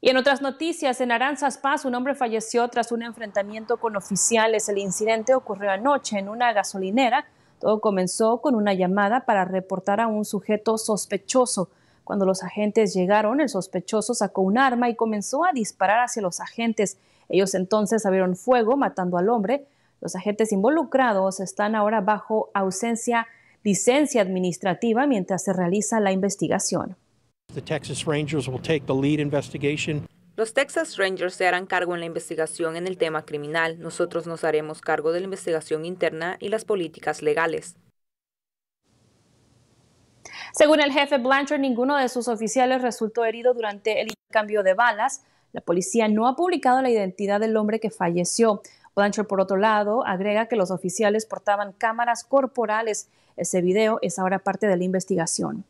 Y en otras noticias, en Aranzas Paz, un hombre falleció tras un enfrentamiento con oficiales. El incidente ocurrió anoche en una gasolinera. Todo comenzó con una llamada para reportar a un sujeto sospechoso. Cuando los agentes llegaron, el sospechoso sacó un arma y comenzó a disparar hacia los agentes. Ellos entonces abrieron fuego, matando al hombre. Los agentes involucrados están ahora bajo ausencia licencia administrativa mientras se realiza la investigación. Los Texas Rangers se harán cargo en la investigación en el tema criminal. Nosotros nos haremos cargo de la investigación interna y las políticas legales. Según el jefe Blanchard, ninguno de sus oficiales resultó herido durante el intercambio de balas. La policía no ha publicado la identidad del hombre que falleció. Blanchard, por otro lado, agrega que los oficiales portaban cámaras corporales. Ese video es ahora parte de la investigación.